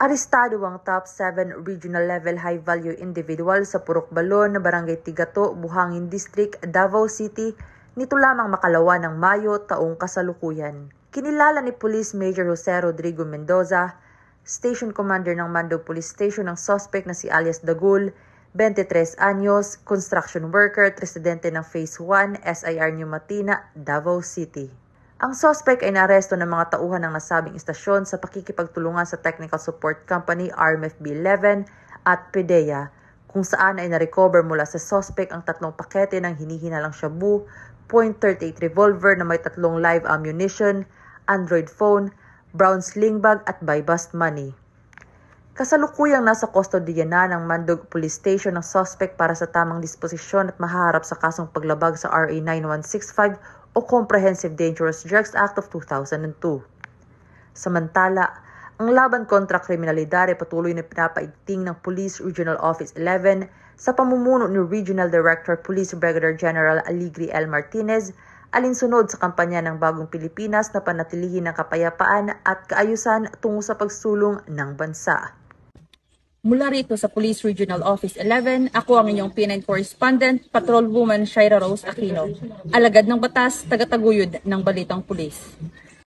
Arestado ang top 7 regional level high value individual sa Purok Balon, Barangay Tigato, Buhangin District, Davao City nito lamang makalawa ng Mayo taong kasalukuyan. Kinilala ni Police Major Jose Rodrigo Mendoza, Station Commander ng Mando Police Station ng suspect na si alias Dagul, 23 anyos, construction worker, residente ng Phase 1, SIR New Matina, Davao City. Ang suspect ay naaresto ng mga tauhan ng nasabing istasyon sa pakikipagtulungan sa Technical Support Company RMFB 11 at PDEA kung saan ay narecover mula sa suspect ang tatlong pakete ng hinihinalang shabu, .38 revolver na may tatlong live ammunition, Android phone, brown sling bag at by bust money. Kasalukuyang nasa kustodiya na ng Mandog Police Station ng suspect para sa tamang disposisyon at maharap sa kasong paglabag sa RA 9165 o Comprehensive Dangerous Drugs Act of 2002. Samantala, ang laban kontra kriminalidad ay patuloy na pinapaigting ng Police Regional Office 11 sa pamumuno ni Regional Director Police Brigadier General Aligri L. Martinez alinsunod sa kampanya ng Bagong Pilipinas na panatilihin ang kapayapaan at kaayusan tungo sa pagsulong ng bansa. Mula rito sa Police Regional Office 11, ako ang inyong PNN Correspondent, Patrolwoman Shaira Rose Aquino, alagad ng batas, tagataguyod ng Balitang Pulis.